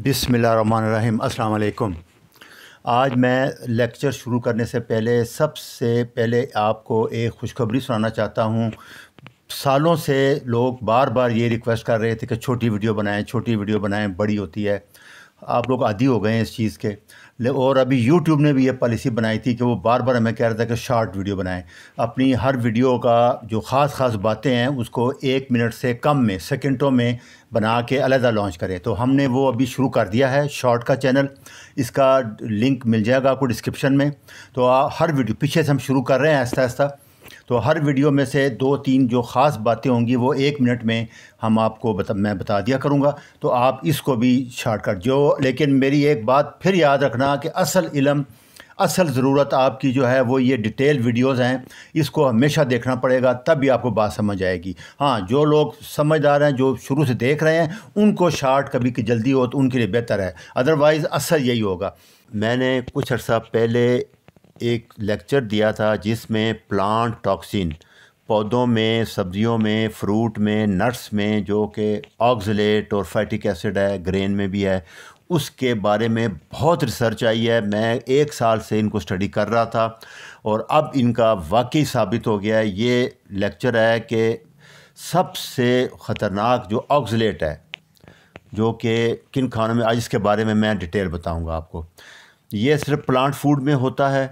अस्सलाम अल्लाम आज मैं लेक्चर शुरू करने से पहले सबसे पहले आपको एक खुशखबरी सुनाना चाहता हूँ सालों से लोग बार बार ये रिक्वेस्ट कर रहे थे कि छोटी वीडियो बनाएं छोटी वीडियो बनाएं बड़ी होती है आप लोग आदि हो गए हैं इस चीज़ के और अभी YouTube ने भी ये पॉलिसी बनाई थी कि वो बार बार हमें कह रहा था कि शॉर्ट वीडियो बनाएं अपनी हर वीडियो का जो ख़ास ख़ास बातें हैं उसको एक मिनट से कम में सेकंडों में बना के अलहदा लॉन्च करें तो हमने वो अभी शुरू कर दिया है शॉर्ट का चैनल इसका लिंक मिल जाएगा आपको डिस्क्रिप्शन में तो हर वीडियो पीछे से हम शुरू कर रहे हैं आहिस्ता आहिस्ता तो हर वीडियो में से दो तीन जो ख़ास बातें होंगी वो एक मिनट में हम आपको बता मैं बता दिया करूँगा तो आप इसको भी शॉर्टकट जो लेकिन मेरी एक बात फिर याद रखना कि असल इलम असल ज़रूरत आपकी जो है वो ये डिटेल वीडियोस हैं इसको हमेशा देखना पड़ेगा तब भी आपको बात समझ आएगी हाँ जो लोग समझदार हैं जो शुरू से देख रहे हैं उनको शार्ट कभी की जल्दी हो तो उनके लिए बेहतर है अदरवाइज़ असल यही होगा मैंने कुछ अर्सा पहले एक लेक्चर दिया था जिसमें प्लांट टॉक्सिन पौधों में सब्जियों में फ्रूट में नट्स में जो कि ऑक्जलेट और फैटिक एसिड है ग्रेन में भी है उसके बारे में बहुत रिसर्च आई है मैं एक साल से इनको स्टडी कर रहा था और अब इनका वाकई साबित हो गया है ये लेक्चर है कि सबसे ख़तरनाक जो ऑक्जलेट है जो कि किन खानों में आज इसके बारे में मैं डिटेल बताऊंगा आपको ये सिर्फ प्लांट फूड में होता है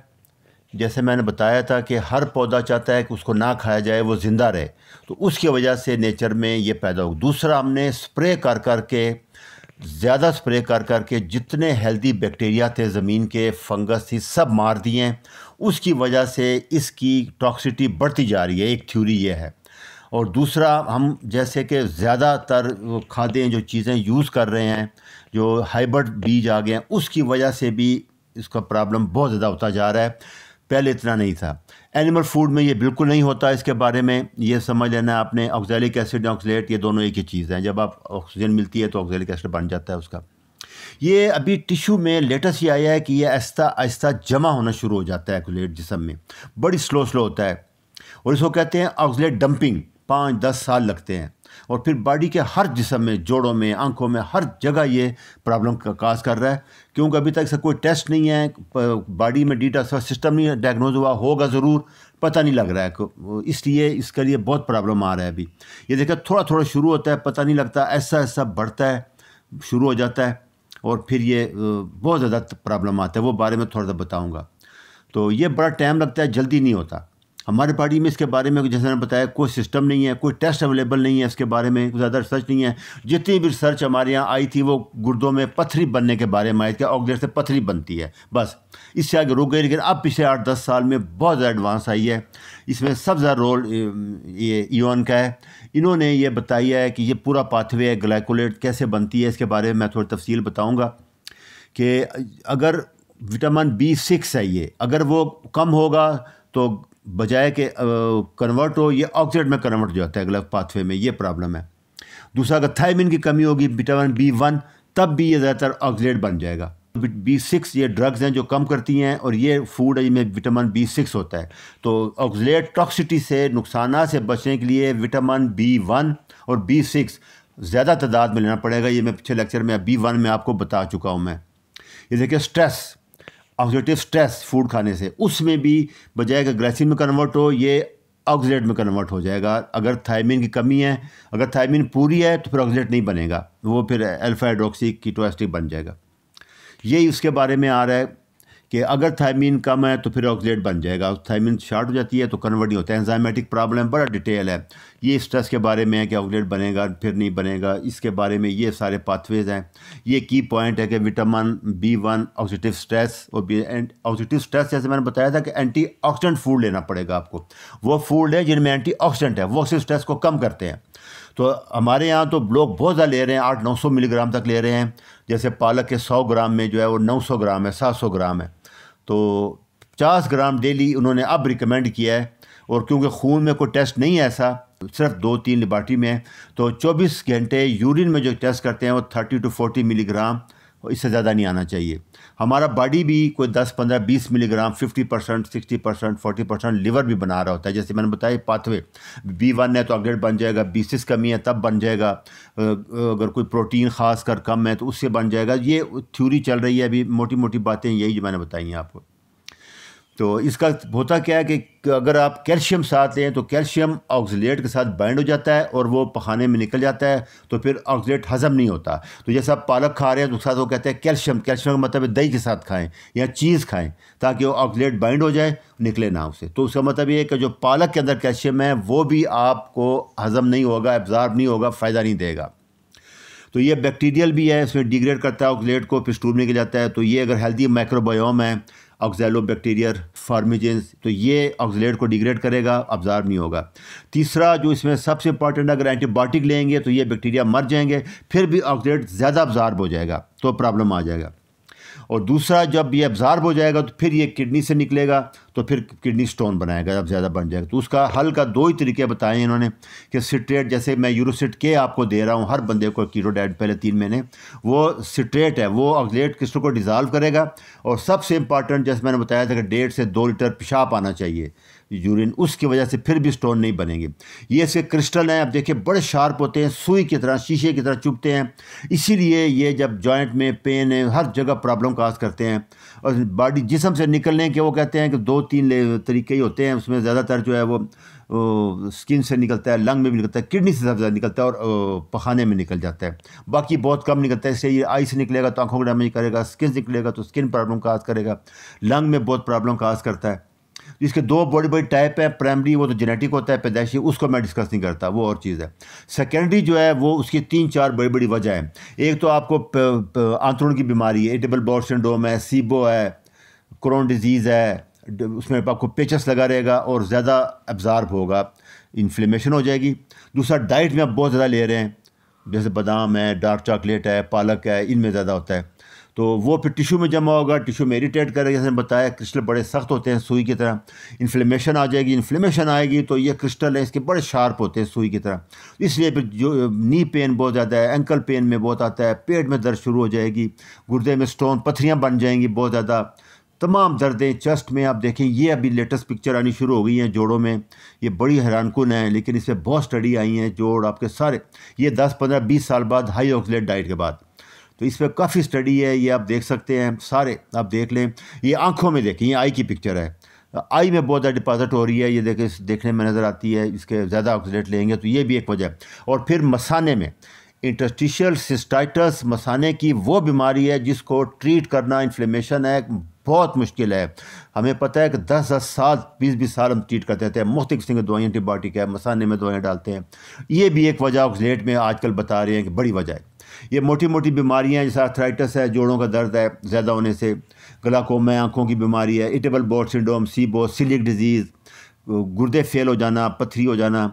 जैसे मैंने बताया था कि हर पौधा चाहता है कि उसको ना खाया जाए वो ज़िंदा रहे तो उसकी वजह से नेचर में ये पैदा हो दूसरा हमने स्प्रे कर कर के ज़्यादा स्प्रे कर कर के जितने हेल्दी बैक्टीरिया थे ज़मीन के फंगस थी सब मार दिए उसकी वजह से इसकी टॉक्सिटी बढ़ती जा रही है एक थ्योरी ये है और दूसरा हम जैसे कि ज़्यादातर खादें जो चीज़ें यूज़ कर रहे हैं जो हाइब्रिड बीज आ गए हैं उसकी वजह से भी इसका प्रॉब्लम बहुत ज़्यादा होता जा रहा है पहले इतना नहीं था एनिमल फूड में ये बिल्कुल नहीं होता इसके बारे में ये समझ लेना आपने ऑक्जेलिक एसिड ऑक्सलेट ये दोनों एक ही चीज़ हैं जब आप ऑक्सीजन मिलती है तो ऑक्जेलिक एसिड बन जाता है उसका ये अभी टिश्यू में लेटेस्ट ये आया है कि ये आहिस्ता आहिस्ता जमा होना शुरू हो जाता है एक्लेट जिसम में बड़ी स्लो स्लो होता है और इसको कहते हैं ऑक्सलेट डंपिंग पाँच दस साल लगते हैं और फिर बॉडी के हर जिसम में जोड़ों में आंखों में हर जगह ये प्रॉब्लम का काज कर रहा है क्योंकि अभी तक इसका कोई टेस्ट नहीं है बॉडी में डीटा सिस्टम नहीं डायग्नोज हुआ होगा ज़रूर पता नहीं लग रहा है इसलिए इसके लिए बहुत प्रॉब्लम आ रहा है अभी ये देखा थोड़ा थोड़ा शुरू होता है पता नहीं लगता ऐसा ऐसा बढ़ता है शुरू हो जाता है और फिर ये बहुत ज़्यादा प्रॉब्लम आता है वो बारे में थोड़ा सा बताऊँगा तो ये बड़ा टाइम लगता है जल्दी नहीं होता हमारे पार्टी में इसके बारे में जैसे मैंने बताया कोई सिस्टम नहीं है कोई टेस्ट अवेलेबल नहीं है इसके बारे में ज़्यादा रिसर्च नहीं है जितनी भी रिसर्च हमारे यहाँ आई थी वो गुर्दों में पथरी बनने के बारे में आई थी ऑक्सीजन से पथरी बनती है बस इससे आगे रुक गई लेकिन अब पिछले आठ दस साल में बहुत ज़्यादा एडवांस आई है इसमें सब ज़्यादा रोल ये ईन का है इन्होंने ये बताया है कि ये पूरा पाथवे है ग्लाइकोलेट कैसे बनती है इसके बारे में मैं थोड़ी तफसील बताऊँगा कि अगर विटामिन बी सिक्स है ये अगर वो कम होगा तो बजाय के कन्वर्ट हो ये ऑक्सीडेट में कन्वर्ट हो जाता है अगला पाथवे में ये प्रॉब्लम है दूसरा अगर थायमिन की कमी होगी विटामिन बी वन तब भी ये ज़्यादातर ऑक्सीडेट बन जाएगा बी सिक्स ये ड्रग्स हैं जो कम करती हैं और ये फूड है विटामिन बी सिक्स होता है तो ऑक्सीडेट टॉक्सिटी से नुकसान से बचने के लिए विटामिन बी वन और बी सिक्स ज़्यादा तादाद में लेना पड़ेगा ये मैं पिछले लेक्चर में बी वन में आपको बता चुका हूँ मैं ये देखिए स्ट्रेस ऑक्सीडेटिव स्ट्रेस फूड खाने से उसमें भी बजाय ग्लाइसिन में कन्वर्ट हो ये ऑक्सीडेट में कन्वर्ट हो जाएगा अगर थायमिन की कमी है अगर थायमिन पूरी है तो फिर ऑक्सीडेट नहीं बनेगा वो फिर अल्फा हाइड्रोक्सी कीटोएस्टिक बन जाएगा यही उसके बारे में आ रहा है कि अगर थायमिन कम है तो फिर ऑक्सीडेट बन जाएगा थायमिन शार्ट हो जाती है तो कन्वर्ट नहीं होता है एंजाइमेटिक प्रॉब्लम बड़ा डिटेल है ये स्ट्रेस के बारे में है कि ऑक्सीडेट बनेगा फिर नहीं बनेगा इसके बारे में ये सारे पाथवेज हैं ये की पॉइंट है कि vitamin B one oxidative stress और ऑक्सीटिव स्ट्रेस जैसे मैंने बताया था कि एंटी ऑक्सीडेंट फूड लेना पड़ेगा आपको वो फूड है जिनमें एंटी ऑक्सीडेंट है वो ऑक्सीड स्ट्रेस को कम करते हैं तो हमारे यहाँ तो लोग बहुत ज़्यादा ले रहे हैं आठ नौ सौ मिलीग्राम तक ले रहे हैं जैसे पालक के सौ ग्राम में जो है वो नौ सौ ग्राम है सात सौ ग्राम है तो 50 ग्राम डेली उन्होंने अब रिकमेंड किया है और क्योंकि खून में कोई टेस्ट नहीं है ऐसा तो सिर्फ दो तीन लिबार्टी में है तो 24 घंटे यूरिन में जो टेस्ट करते हैं वो 30 टू 40 मिलीग्राम और इससे ज़्यादा नहीं आना चाहिए हमारा बॉडी भी कोई 10 15 20 milligram 50 percent sixty percent forty percent liver भी बना रहा होता है जैसे मैंने बताया पाथवे बी वन है तो अगलेट बन जाएगा बी सिक्स कमी है तब बन जाएगा अगर कोई प्रोटीन खास कर कम है तो उससे बन जाएगा ये थ्यूरी चल रही है अभी मोटी मोटी बातें यही जो मैंने बताई हैं आपको तो इसका होता क्या है कि अगर आप कैल्शियम साथ लें तो कैल्शियम ऑक्सीट के साथ बाइंड हो जाता है और वो पखाने में निकल जाता है तो फिर ऑक्सीट हज़म नहीं होता तो जैसे आप पालक खा रहे हैं तो उसके साथ वो कहते हैं कैल्शियम कैल्शियम का मतलब दही के साथ खाएं या चीज़ खाएं ताकि वो ऑक्सीट बाइंड हो जाए निकले ना उसे तो उसका मतलब ये है कि जो पालक के अंदर कैल्शियम है वो भी आपको हज़म नहीं होगा एब्ज़ार्ब नहीं होगा फ़ायदा नहीं देगा तो ये बैक्टीरियल भी है इसमें डिग्रेड करता है ऑक्सीट को फिर स्टूब निकल जाता है तो ये अगर हेल्दी माइक्रोबायोम है ऑक्जैलो बैक्टीरियर फार्मीजेंस तो ये ऑक्जलेट को डिग्रेड करेगा ऑब्जार्व नहीं होगा तीसरा जो इसमें सबसे इंपॉर्टेंट अगर एंटीबायोटिक लेंगे तो ये बैक्टीरिया मर जाएंगे फिर भी ऑक्जलेट ज़्यादा ऑब्जर्व हो जाएगा तो प्रॉब्लम आ जाएगा और दूसरा जब ये एब्ज़ार्ब हो जाएगा तो फिर ये किडनी से निकलेगा तो फिर किडनी स्टोन बनाएगा जब ज़्यादा बन जाएगा तो उसका हल का दो ही तरीके बताए इन्होंने कि सिट्रेट जैसे मैं यूरोसिट के आपको दे रहा हूँ हर बंदे को कीटो डाइट पहले तीन महीने वो सिट्रेट है वो ऑक्लेट क्रिस्टल को डिज़ाल्व करेगा और सबसे इंपॉर्टेंट जैसे मैंने बताया था कि डेढ़ से दो लीटर पेशाब आना चाहिए यूरिन उसकी वजह से फिर भी स्टोन नहीं बनेंगे ये इसके क्रिस्टल हैं आप देखिए बड़े शार्प होते हैं सुई की तरह शीशे की तरह चुभते हैं इसीलिए ये जब जॉइंट में पेन है हर जगह प्रॉब्लम काज करते हैं और बॉडी जिसम से निकलने के वो कहते हैं कि दो तीन तरीके ही होते हैं उसमें ज़्यादातर जो है वो स्किन से निकलता है लंग में भी निकलता है किडनी से सबसे ज़्यादा निकलता है और पखाने में निकल जाता है बाकी बहुत कम निकलता है इससे ये आई से निकलेगा तो आंखों को डैमेज करेगा स्किन से निकलेगा तो स्किन प्रॉब्लम काज करेगा लंग में बहुत प्रॉब्लम काज करता है इसके दो बड़ी बड़ी टाइप हैं प्राइमरी वो तो जेनेटिक होता है पैदाइशी उसको मैं डिस्कस नहीं करता वो और चीज़ है सेकेंडरी जो है वो उसकी तीन चार बड़ी बड़ी वजह हैं एक तो आपको आंतरण की बीमारी है एटेबल बॉड सिंड्रोम है सीबो है क्रोन डिजीज़ है उसमें आपको पेचस लगा रहेगा और ज़्यादा एब्ज़ार्ब होगा इन्फ्लेमेशन हो जाएगी दूसरा डाइट में आप बहुत ज़्यादा ले रहे हैं जैसे बादाम है डार्क चॉकलेट है पालक है इनमें ज़्यादा होता है तो वो फिर टिशू में जमा होगा टिशू में इरीटेट करेगा जैसे बताया क्रिस्टल बड़े सख्त होते हैं सुई की तरह इन्फ्लेमेशन आ जाएगी इन्फ्लेमेशन आएगी तो ये क्रिस्टल है इसके बड़े शार्प होते हैं सुई की तरह इसलिए फिर जो नी पेन बहुत ज़्यादा है एंकल पेन में बहुत आता है पेट में दर्द शुरू हो जाएगी गुर्दे में स्टोन पथरियाँ बन जाएंगी बहुत ज़्यादा तमाम दर्दें चेस्ट में आप देखें ये अभी लेटेस्ट पिक्चर आनी शुरू हो गई हैं जोड़ों में ये बड़ी हैरानकुन है लेकिन इस पर बहुत स्टडी आई हैं जोड़ आपके सारे ये 10 15 20 साल बाद हाई ऑक्सीड डाइट के बाद तो इस पर काफ़ी स्टडी है ये आप देख सकते हैं सारे आप देख लें ये आँखों में देखें ये आई की पिक्चर है आई में बहुत ज़्यादा डिपॉजिट हो रही है ये देखें देखने में नज़र आती है इसके ज़्यादा ऑक्सीडेट लेंगे तो ये भी एक वजह है और फिर मसाने में इंटस्टिशियल सिस्टाइटस मसाने की वो बीमारी है जिसको ट्रीट करना इन्फ्लेमेशन है बहुत मुश्किल है हमें पता है कि दस दस साल बीस बीस साल हम ट्रीट करते रहते हैं मुख्त किस्म की दवाइयाँ एंटीबायोटिक है मसाने में दवाइयाँ डालते हैं ये भी एक वजह ऑक्सीडेट में आजकल बता रहे हैं कि बड़ी वजह है ये मोटी मोटी बीमारियाँ जैसे आर्थराइटस है जोड़ों का दर्द है ज़्यादा होने से गलाकोम आँखों की बीमारी है irritable bowel syndrome SIBO coeliac disease गुर्दे फेल हो जाना पथरी हो जाना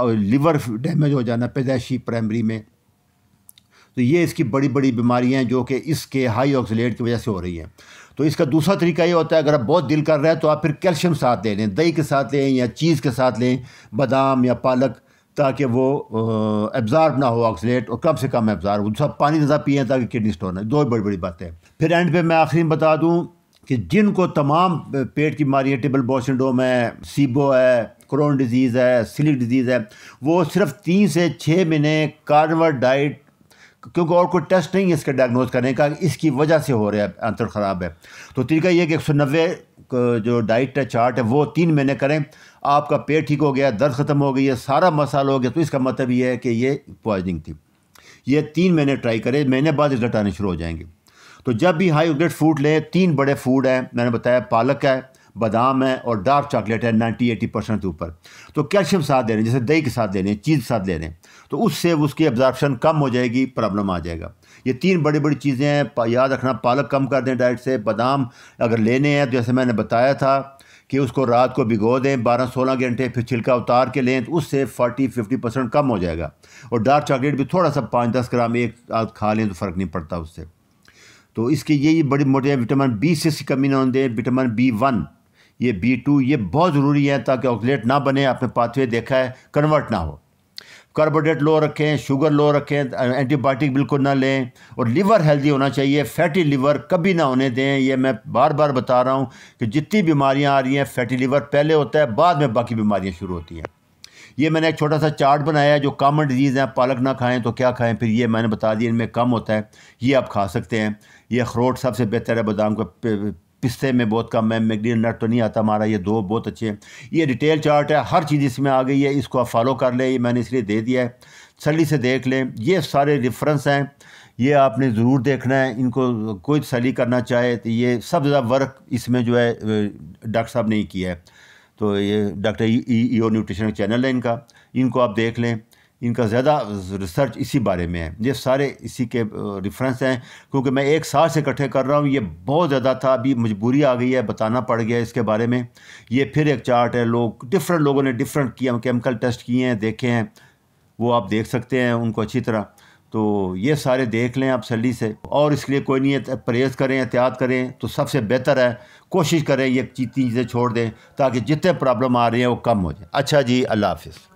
और लिवर डैमेज हो जाना पैदाइशी प्राइमरी में तो ये इसकी बड़ी बड़ी बीमारियाँ जो कि इसके हाई ऑक्सीट की वजह से हो रही हैं तो इसका दूसरा तरीका ये होता है अगर आप बहुत दिल कर रहे हैं तो आप फिर कैल्शियम साथ ले लें दही के साथ लें या चीज़ के साथ लें बादाम या पालक ताकि वो एब्ज़ार्ब ना हो ऑक्सीट और कम से कम एब्ज़ार्ब सब पानी ज़्यादा पिए ताकि किडनी स्टोन है दो बड़ी बड़ी बातें फिर एंड पे मैं आखिरी में बता दूँ कि जिनको तमाम पेट की है टेबल बोसेंडोम है सीबो है क्रोन डिजीज़ है सिलिक डिजीज़ है वो सिर्फ तीन से छः महीने कार्नवर डाइट क्योंकि और कोई टेस्ट नहीं है इसका डायग्नोज करने का इसकी वजह से हो रहा है अंतर ख़राब है तो तरीका यह कि एक सौ नब्बे जो डाइट है चार्ट है वो तीन महीने करें आपका पेट ठीक हो गया दर्द ख़त्म हो गई है सारा मसाल हो गया तो इसका मतलब ये है कि ये पॉइजनिंग थी ये तीन महीने ट्राई करें महीने बाद रिजल्ट आने शुरू हो जाएंगे तो जब भी हाई ग्रेड फूड लें तीन बड़े फूड हैं मैंने बताया पालक है बादाम है और डार्क चॉकलेट है नाइन्टी एटी परसेंट के ऊपर तो कैल्शियम साथ दे रहे हैं जैसे दही के साथ दे रहे हैं चीज़ साथ दे रहे हैं तो उससे उसकी एब्जॉर्प्शन कम हो जाएगी प्रॉब्लम आ जाएगा ये तीन बड़ी बड़ी चीज़ें हैं याद रखना पालक कम कर दें डाइट से बादाम अगर लेने हैं तो जैसे मैंने बताया था कि उसको रात को भिगो दें बारह सोलह घंटे फिर छिलका उतार के लें तो उससे फोर्टी फिफ्टी परसेंट कम हो जाएगा और डार्क चॉकलेट भी थोड़ा सा पाँच दस ग्राम एक आध खा लें तो फ़र्क नहीं पड़ता उससे तो इसकी यही बड़ी मोटी विटामिन बी सिक्स की कमी ना दें विटामिन बी वन ये बी टू ये बहुत ज़रूरी है ताकि ऑक्सीट ना बने अपने पाथवे देखा है कन्वर्ट ना हो कार्बोहाइड्रेट लो रखें शुगर लो रखें एंटीबायोटिक बिल्कुल ना लें और लीवर हेल्दी होना चाहिए फैटी लीवर कभी ना होने दें ये मैं बार बार बता रहा हूँ कि जितनी बीमारियाँ आ रही हैं फैटी लीवर पहले होता है बाद में बाकी बीमारियाँ शुरू होती हैं ये मैंने एक छोटा सा चार्ट बनाया है जो कॉमन डिजीज़ हैं पालक ना खाएं तो क्या खाएं फिर ये मैंने बता दिया इनमें कम होता है ये आप खा सकते हैं ये अखरोट सबसे बेहतर है बादाम का पिस्ते में बहुत कम है मैगडील नट तो नहीं आता हमारा ये दो बहुत अच्छे हैं ये डिटेल चार्ट है हर चीज़ इसमें आ गई है इसको आप फॉलो कर लें ये मैंने इसलिए दे दिया है सली से देख लें ये सारे रेफरेंस हैं ये आपने ज़रूर देखना है इनको कोई सली करना चाहे तो ये सब ज़्यादा वर्क इसमें जो है डॉक्टर साहब ने किया है तो ये डॉक्टर ई न्यूट्रिशन चैनल है इनका इनको आप देख लें इनका ज़्यादा रिसर्च इसी बारे में है ये सारे इसी के रेफरेंस हैं क्योंकि मैं एक साल से इकट्ठे कर रहा हूँ ये बहुत ज़्यादा था अभी मजबूरी आ गई है बताना पड़ गया इसके बारे में ये फिर एक चार्ट है लोग डिफरेंट लोगों ने डिफरेंट किया केमिकल टेस्ट किए हैं देखे हैं वो आप देख सकते हैं उनको अच्छी तरह तो ये सारे देख लें आप सली से और इसके लिए कोई नहीं परहेज़ करें एहतियात करें तो सबसे बेहतर है कोशिश करें ये चीज़ें छोड़ दें ताकि जितने प्रॉब्लम आ रही हैं वो कम हो जाए अच्छा जी अल्लाह हाफिज़